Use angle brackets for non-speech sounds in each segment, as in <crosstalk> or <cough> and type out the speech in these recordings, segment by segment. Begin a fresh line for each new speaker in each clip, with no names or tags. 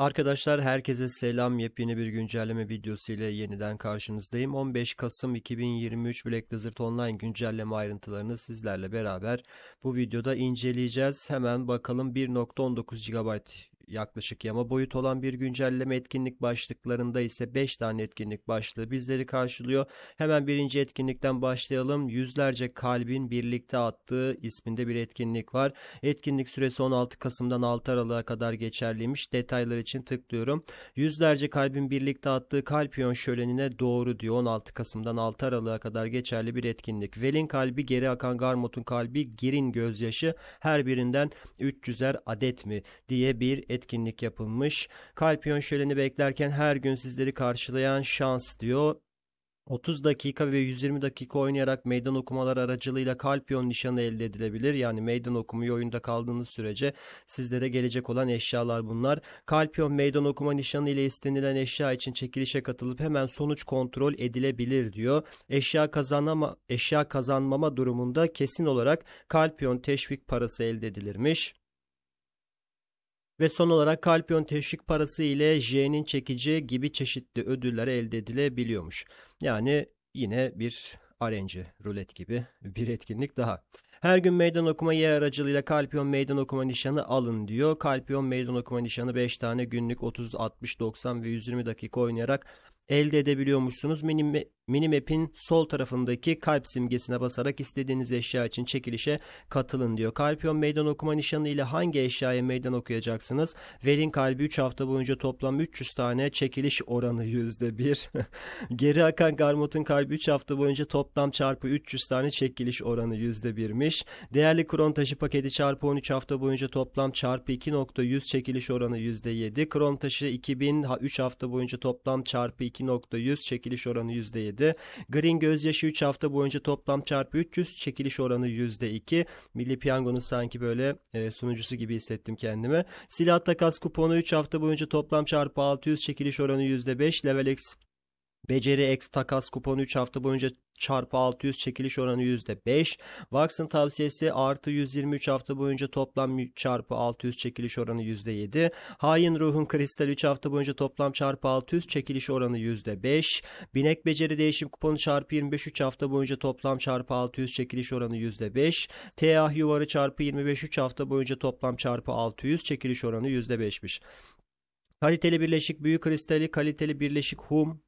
Arkadaşlar herkese selam. Yepyeni bir güncelleme videosu ile yeniden karşınızdayım. 15 Kasım 2023 Black Desert Online güncelleme ayrıntılarını sizlerle beraber bu videoda inceleyeceğiz. Hemen bakalım 1.19 GB yaklaşık yama boyut olan bir güncelleme etkinlik başlıklarında ise 5 tane etkinlik başlığı bizleri karşılıyor. Hemen birinci etkinlikten başlayalım. Yüzlerce kalbin birlikte attığı isminde bir etkinlik var. Etkinlik süresi 16 Kasım'dan 6 Aralık'a kadar geçerliymiş. Detaylar için tıklıyorum. Yüzlerce kalbin birlikte attığı kalpiyon şölenine doğru diyor. 16 Kasım'dan 6 Aralık'a kadar geçerli bir etkinlik. Velin kalbi geri akan garmutun kalbi Girin gözyaşı her birinden 300'er adet mi diye bir etkinlik etkinlik yapılmış. Kalpiyon şöleni beklerken her gün sizleri karşılayan şans diyor. 30 dakika ve 120 dakika oynayarak meydan okumalar aracılığıyla kalpiyon nişanı elde edilebilir. Yani meydan okumu oyunda kaldığınız sürece sizlere gelecek olan eşyalar bunlar. Kalpiyon meydan okuma nişanı ile istenilen eşya için çekilişe katılıp hemen sonuç kontrol edilebilir diyor. Eşya kazanma eşya kazanmama durumunda kesin olarak kalpiyon teşvik parası elde edilirmiş. Ve son olarak Kalpiyon teşvik parası ile J'nin çekici gibi çeşitli ödüller elde edilebiliyormuş. Yani yine bir RNG, rulet gibi <laughs> bir etkinlik daha. Her gün meydan okuma yer aracılığıyla Kalpiyon meydan okuma nişanı alın diyor. Kalpiyon meydan okuma nişanı 5 tane günlük 30, 60, 90 ve 120 dakika oynayarak elde edebiliyormuşsunuz. Mini mini sol tarafındaki kalp simgesine basarak istediğiniz eşya için çekilişe katılın diyor. Kalpiyon meydan okuma nişanı ile hangi eşyaya meydan okuyacaksınız? Verin kalbi 3 hafta boyunca toplam 300 tane çekiliş oranı %1. <laughs> Geri akan garmutun kalbi 3 hafta boyunca toplam çarpı 300 tane çekiliş oranı %1'miş. Değerli kron taşı paketi çarpı 13 hafta boyunca toplam çarpı 2.100 çekiliş oranı %7. Kron taşı 2000 3 hafta boyunca toplam çarpı 2 2.100 çekiliş oranı %7. Green gözyaşı 3 hafta boyunca toplam çarpı 300 çekiliş oranı %2. Milli Piyango'nun sanki böyle e, sunucusu gibi hissettim kendimi. Silah takas kuponu 3 hafta boyunca toplam çarpı 600 çekiliş oranı %5. Level X Beceri X takas kuponu 3 hafta boyunca çarpı 600 çekiliş oranı %5. Vax'ın tavsiyesi artı 123 hafta boyunca toplam çarpı 600 çekiliş oranı %7. Hain ruhun kristal 3 hafta boyunca toplam çarpı 600 çekiliş oranı %5. Binek beceri değişim kuponu çarpı 25 3 hafta boyunca toplam çarpı 600 çekiliş oranı %5. TAH yuvarı çarpı 25 3 hafta boyunca toplam çarpı 600 çekiliş oranı %5'miş. Kaliteli birleşik büyük kristali, kaliteli birleşik hum,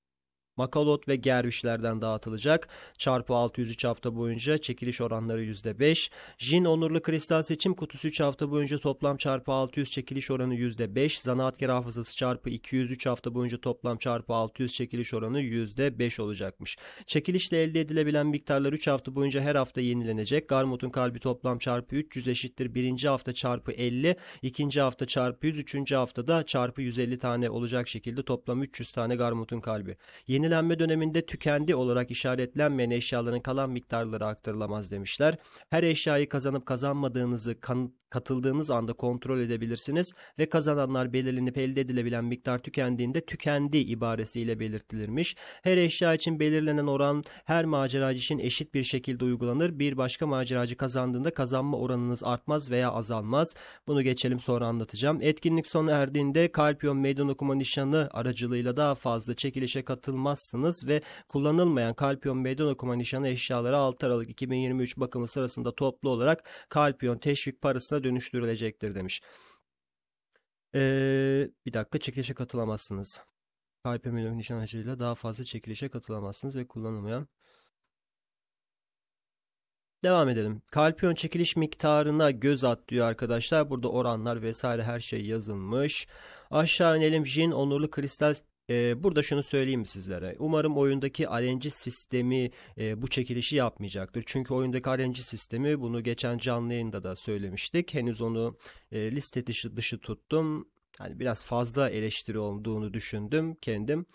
Makalot ve Gervişler'den dağıtılacak. Çarpı 603 hafta boyunca çekiliş oranları %5. Jin Onurlu Kristal Seçim Kutusu 3 hafta boyunca toplam çarpı 600 çekiliş oranı %5. Zanaatkar Hafızası çarpı 203 hafta boyunca toplam çarpı 600 çekiliş oranı %5 olacakmış. Çekilişle elde edilebilen miktarlar 3 hafta boyunca her hafta yenilenecek. Garmut'un kalbi toplam çarpı 300 eşittir 1. hafta çarpı 50, 2. hafta çarpı 100, 3. haftada çarpı 150 tane olacak şekilde toplam 300 tane Garmut'un kalbi. Yeni Yenilenme döneminde tükendi olarak işaretlenmeyen eşyaların kalan miktarları aktarılamaz demişler. Her eşyayı kazanıp kazanmadığınızı kanıt Katıldığınız anda kontrol edebilirsiniz ve kazananlar belirlenip elde edilebilen miktar tükendiğinde tükendi ibaresiyle belirtilirmiş. Her eşya için belirlenen oran her maceracı için eşit bir şekilde uygulanır. Bir başka maceracı kazandığında kazanma oranınız artmaz veya azalmaz. Bunu geçelim sonra anlatacağım. Etkinlik sona erdiğinde Kalpiyon meydan okuma nişanı aracılığıyla daha fazla çekilişe katılmazsınız ve kullanılmayan Kalpiyon meydan okuma nişanı eşyaları 6 Aralık 2023 bakımı sırasında toplu olarak Kalpiyon teşvik parasına dönüştürülecektir demiş. Ee, bir dakika çekilişe katılamazsınız. KP müdürlük nişan aracıyla daha fazla çekilişe katılamazsınız ve kullanılmayan Devam edelim. Kalpiyon çekiliş miktarına göz at diyor arkadaşlar. Burada oranlar vesaire her şey yazılmış. Aşağı inelim. Jin onurlu kristal ee, burada şunu söyleyeyim sizlere. Umarım oyundaki RNG sistemi e, bu çekilişi yapmayacaktır. Çünkü oyundaki RNG sistemi bunu geçen canlı yayında da söylemiştik. Henüz onu e, liste dışı, dışı tuttum. Yani biraz fazla eleştiri olduğunu düşündüm kendim.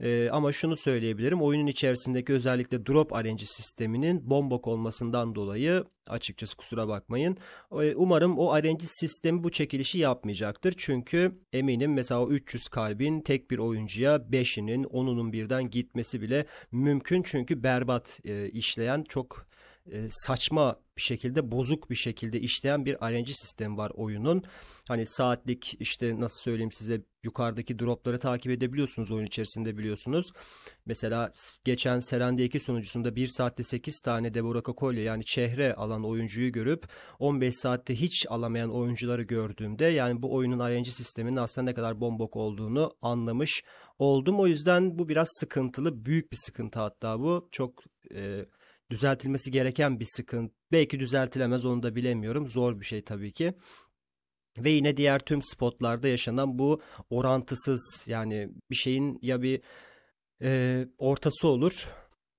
E, ama şunu söyleyebilirim. Oyunun içerisindeki özellikle drop RNG sisteminin bombok olmasından dolayı açıkçası kusura bakmayın. E, umarım o RNG sistemi bu çekilişi yapmayacaktır. Çünkü eminim mesela o 300 kalbin tek bir oyuncuya 5'inin 10'unun birden gitmesi bile mümkün. Çünkü berbat e, işleyen çok e, saçma bir şekilde bozuk bir şekilde işleyen bir RNG sistemi var oyunun. Hani saatlik işte nasıl söyleyeyim size yukarıdaki dropları takip edebiliyorsunuz oyun içerisinde biliyorsunuz. Mesela geçen Serendia 2 sonucusunda 1 saatte 8 tane Deborah Kakolya yani çehre alan oyuncuyu görüp 15 saatte hiç alamayan oyuncuları gördüğümde yani bu oyunun RNG sisteminin aslında ne kadar bombok olduğunu anlamış oldum. O yüzden bu biraz sıkıntılı büyük bir sıkıntı hatta bu çok e, düzeltilmesi gereken bir sıkıntı. Belki düzeltilemez onu da bilemiyorum. Zor bir şey tabii ki. Ve yine diğer tüm spotlarda yaşanan bu orantısız yani bir şeyin ya bir e, ortası olur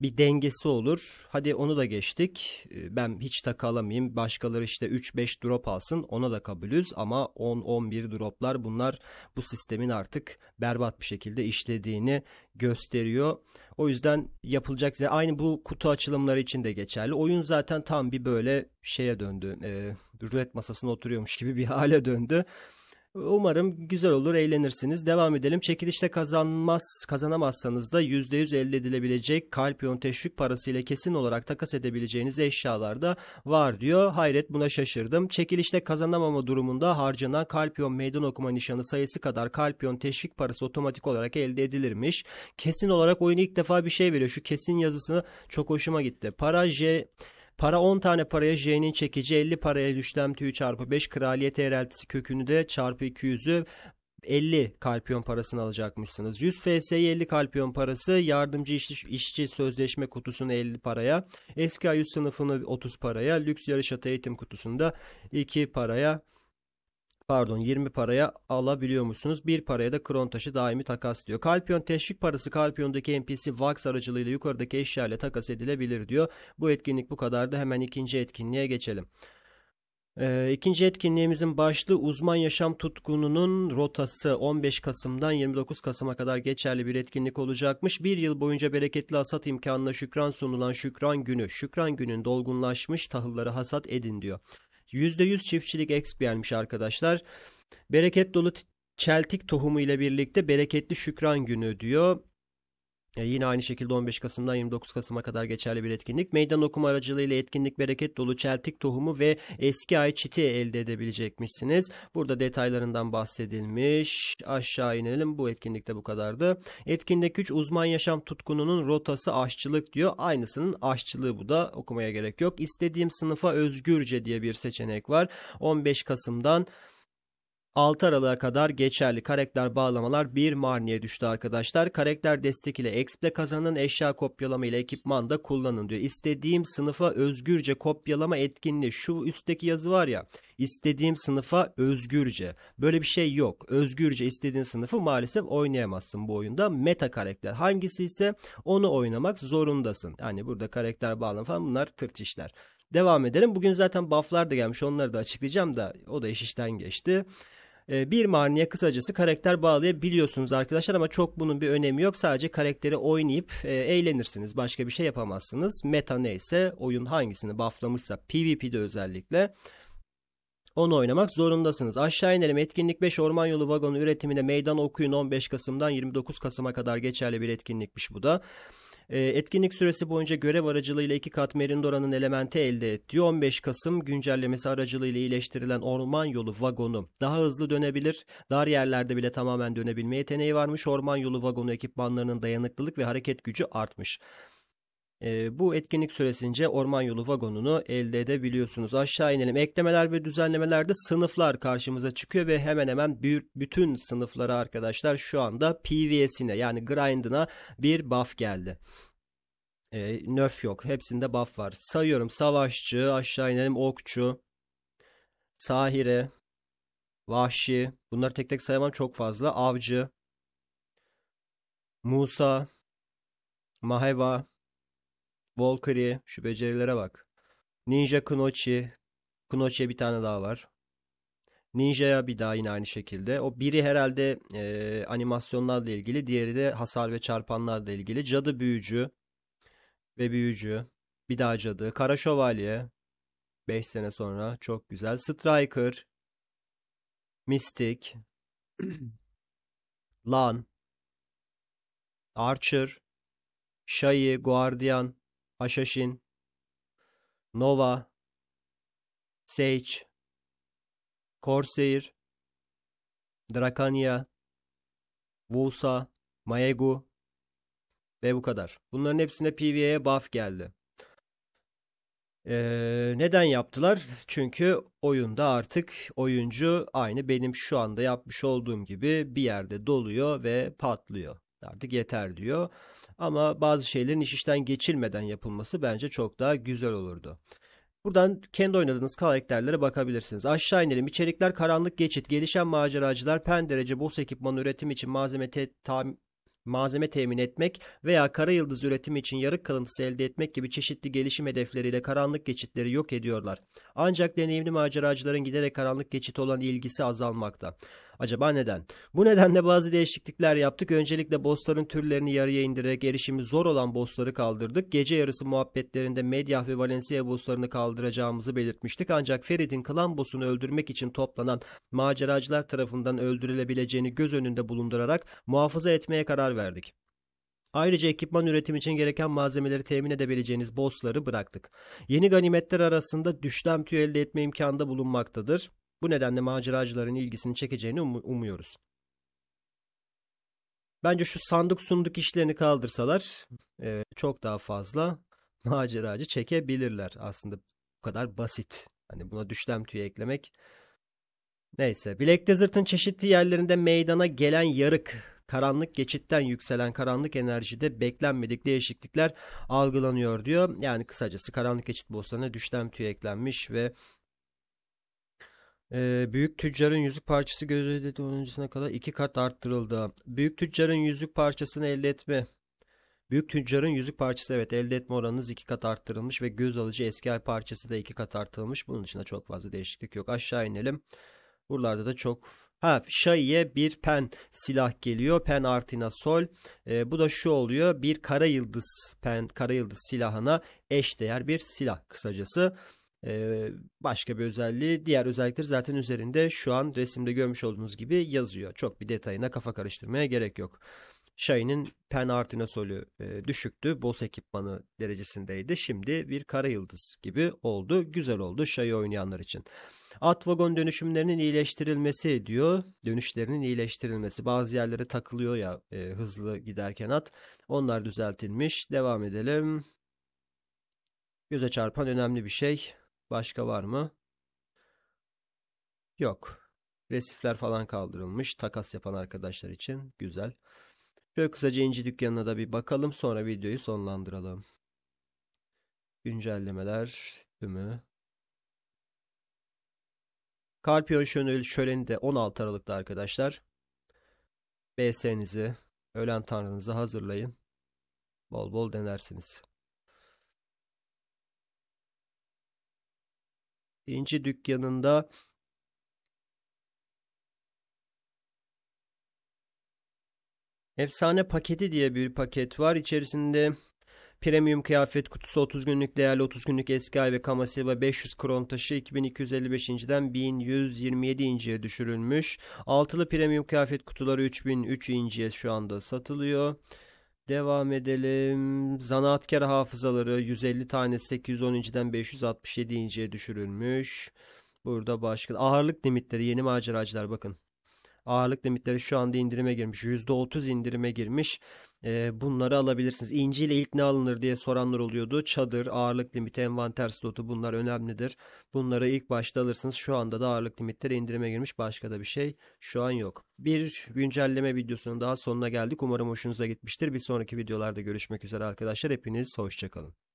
bir dengesi olur. Hadi onu da geçtik. Ee, ben hiç taka alamayayım. Başkaları işte 3-5 drop alsın. Ona da kabulüz ama 10-11 droplar bunlar bu sistemin artık berbat bir şekilde işlediğini gösteriyor. O yüzden yapılacak aynı bu kutu açılımları için de geçerli. Oyun zaten tam bir böyle şeye döndü. E, ee, rulet masasına oturuyormuş gibi bir <laughs> hale döndü. Umarım güzel olur, eğlenirsiniz. Devam edelim. Çekilişte kazanmaz, kazanamazsanız da %100 elde edilebilecek kalpiyon teşvik parasıyla kesin olarak takas edebileceğiniz eşyalarda var diyor. Hayret buna şaşırdım. Çekilişte kazanamama durumunda harcanan kalpiyon meydan okuma nişanı sayısı kadar kalpiyon teşvik parası otomatik olarak elde edilirmiş. Kesin olarak oyun ilk defa bir şey veriyor. Şu kesin yazısını çok hoşuma gitti. Para J Para 10 tane paraya J'nin çekici 50 paraya düşlem tüyü çarpı 5 kraliyet eğreltisi kökünü de çarpı 200'ü 50 kalpiyon parasını alacakmışsınız. 100 FS'ye 50 kalpiyon parası, yardımcı işçi, işçi sözleşme kutusunu 50 paraya, eski ayüz sınıfını 30 paraya, lüks yarış atı eğitim kutusunda 2 paraya pardon 20 paraya alabiliyor musunuz? 1 paraya da kron taşı daimi takas diyor. Kalpiyon teşvik parası Kalpiyon'daki NPC VAX aracılığıyla yukarıdaki eşya takas edilebilir diyor. Bu etkinlik bu kadar da hemen ikinci etkinliğe geçelim. Ee, ikinci etkinliğimizin başlığı uzman yaşam tutkununun rotası 15 Kasım'dan 29 Kasım'a kadar geçerli bir etkinlik olacakmış. Bir yıl boyunca bereketli hasat imkanına şükran sunulan şükran günü, şükran günün dolgunlaşmış tahılları hasat edin diyor. %100 çiftçilik XP'ymiş arkadaşlar. Bereket dolu çeltik tohumu ile birlikte bereketli şükran günü diyor. E yine aynı şekilde 15 Kasım'dan 29 Kasım'a kadar geçerli bir etkinlik. Meydan okuma aracılığıyla etkinlik bereket dolu çeltik tohumu ve eski ay çiti elde edebilecekmişsiniz. Burada detaylarından bahsedilmiş. Aşağı inelim. Bu etkinlikte bu kadardı. Etkinlik 3 uzman yaşam tutkununun rotası aşçılık diyor. Aynısının aşçılığı bu da okumaya gerek yok. İstediğim sınıfa özgürce diye bir seçenek var. 15 Kasım'dan 6 Aralık'a kadar geçerli karakter bağlamalar bir marniye düştü arkadaşlar. Karakter destek ile exple kazanın, eşya kopyalama ile ekipman da kullanın diyor. İstediğim sınıfa özgürce kopyalama etkinliği şu üstteki yazı var ya İstediğim sınıfa özgürce. Böyle bir şey yok. Özgürce istediğin sınıfı maalesef oynayamazsın bu oyunda. Meta karakter hangisi ise onu oynamak zorundasın. Yani burada karakter bağlam falan bunlar tırt işler. Devam edelim. Bugün zaten bufflar da gelmiş. Onları da açıklayacağım da o da iş işten geçti. Ee, bir maniye kısacası karakter bağlayabiliyorsunuz arkadaşlar ama çok bunun bir önemi yok. Sadece karakteri oynayıp e, eğlenirsiniz. Başka bir şey yapamazsınız. Meta neyse oyun hangisini bufflamışsa PvP'de özellikle onu oynamak zorundasınız. Aşağı inelim etkinlik 5 orman yolu vagonu üretimine meydan okuyun 15 Kasım'dan 29 Kasım'a kadar geçerli bir etkinlikmiş bu da. Ee, etkinlik süresi boyunca görev aracılığıyla iki kat Merindora'nın elementi elde etti. 15 Kasım güncellemesi aracılığıyla iyileştirilen orman yolu vagonu daha hızlı dönebilir. Dar yerlerde bile tamamen dönebilme yeteneği varmış. Orman yolu vagonu ekipmanlarının dayanıklılık ve hareket gücü artmış. E, bu etkinlik süresince orman yolu vagonunu elde edebiliyorsunuz. Aşağı inelim. Eklemeler ve düzenlemelerde sınıflar karşımıza çıkıyor ve hemen hemen bütün sınıflara arkadaşlar şu anda PVS'ine yani grind'ına bir buff geldi. E, nerf yok. Hepsinde buff var. Sayıyorum. Savaşçı, aşağı inelim okçu, sahire, vahşi. Bunları tek tek saymam çok fazla. Avcı, Musa, Maheva, Valkyrie. Şu becerilere bak. Ninja Kunochi. Kunochi'ye bir tane daha var. Ninja'ya bir daha yine aynı şekilde. O biri herhalde e, animasyonlarla ilgili. Diğeri de hasar ve çarpanlarla ilgili. Cadı büyücü ve büyücü. Bir daha cadı. Kara şövalye. 5 sene sonra. Çok güzel. Striker. Mystic. <clears throat> Lan. Archer. Shayi. Guardian. Haşhaşin, Nova, Sage, Corsair, Drakania, Vulsa, Maegu ve bu kadar. Bunların hepsine PVA'ya buff geldi. Ee, neden yaptılar? Çünkü oyunda artık oyuncu aynı benim şu anda yapmış olduğum gibi bir yerde doluyor ve patlıyor artık yeter diyor. Ama bazı şeylerin iş işten geçilmeden yapılması bence çok daha güzel olurdu. Buradan kendi oynadığınız karakterlere bakabilirsiniz. Aşağı inelim. İçerikler karanlık geçit, gelişen maceracılar, penderece, boss ekipmanı üretimi için malzeme te- tam malzeme temin etmek veya kara yıldız üretimi için yarık kalıntısı elde etmek gibi çeşitli gelişim hedefleriyle karanlık geçitleri yok ediyorlar. Ancak deneyimli maceracıların giderek karanlık geçit olan ilgisi azalmakta. Acaba neden? Bu nedenle bazı değişiklikler yaptık. Öncelikle bossların türlerini yarıya indirerek erişimi zor olan bossları kaldırdık. Gece yarısı muhabbetlerinde Medyah ve Valencia bosslarını kaldıracağımızı belirtmiştik. Ancak Ferid'in klan bossunu öldürmek için toplanan maceracılar tarafından öldürülebileceğini göz önünde bulundurarak muhafaza etmeye karar verdik. Ayrıca ekipman üretim için gereken malzemeleri temin edebileceğiniz bossları bıraktık. Yeni ganimetler arasında düşlem tüyü elde etme imkanında bulunmaktadır. Bu nedenle maceracıların ilgisini çekeceğini um umuyoruz. Bence şu sandık sunduk işlerini kaldırsalar e, çok daha fazla maceracı çekebilirler. Aslında bu kadar basit. Hani buna düşlem tüyü eklemek. Neyse Black Desert'ın çeşitli yerlerinde meydana gelen yarık, karanlık geçitten yükselen karanlık enerjide beklenmedik değişiklikler algılanıyor diyor. Yani kısacası karanlık geçit bosslarına düşlem tüyü eklenmiş ve ee, büyük tüccarın yüzük parçası gözü görevde 10. kadar iki kat arttırıldı. Büyük tüccarın yüzük parçasını elde etme. Büyük tüccarın yüzük parçası evet elde etme oranınız iki kat arttırılmış ve göz alıcı eski ay parçası da iki kat arttırılmış. Bunun dışında çok fazla değişiklik yok. Aşağı inelim. Buralarda da çok Ha Şai'ye bir pen silah geliyor. Pen artina sol. E, bu da şu oluyor. Bir kara yıldız pen kara yıldız silahına eş değer bir silah kısacası. Ee, başka bir özelliği diğer özellikleri zaten üzerinde şu an resimde görmüş olduğunuz gibi yazıyor. Çok bir detayına kafa karıştırmaya gerek yok. Şahin'in pen art inosolü e, düşüktü. Boss ekipmanı derecesindeydi. Şimdi bir kara yıldız gibi oldu. Güzel oldu Şahin oynayanlar için. At vagon dönüşümlerinin iyileştirilmesi diyor. Dönüşlerinin iyileştirilmesi. Bazı yerlere takılıyor ya e, hızlı giderken at. Onlar düzeltilmiş. Devam edelim. Göze çarpan önemli bir şey. Başka var mı? Yok. Resifler falan kaldırılmış. Takas yapan arkadaşlar için güzel. Şöyle kısaca inci dükkanına da bir bakalım. Sonra videoyu sonlandıralım. Güncellemeler tümü. Karpiyon Şönül şöleni de 16 Aralık'ta arkadaşlar. BS'nizi, ölen tanrınızı hazırlayın. Bol bol denersiniz. İnci dükkanında Efsane paketi diye bir paket var. İçerisinde premium kıyafet kutusu 30 günlük değerli 30 günlük eski ay ve kamasilva 500 kron taşı 2255 inciden 1127 inciye düşürülmüş. Altılı premium kıyafet kutuları 3003 inciye şu anda satılıyor. Devam edelim. Zanaatkar hafızaları 150 tane 812'den 567'ye düşürülmüş. Burada başka ağırlık limitleri yeni maceracılar bakın ağırlık limitleri şu anda indirime girmiş. %30 indirime girmiş. E, bunları alabilirsiniz. İnci ile ilk ne alınır diye soranlar oluyordu. Çadır, ağırlık limiti, envanter slotu bunlar önemlidir. Bunları ilk başta alırsınız. Şu anda da ağırlık limitleri indirime girmiş. Başka da bir şey şu an yok. Bir güncelleme videosunun daha sonuna geldik. Umarım hoşunuza gitmiştir. Bir sonraki videolarda görüşmek üzere arkadaşlar. Hepiniz hoşçakalın.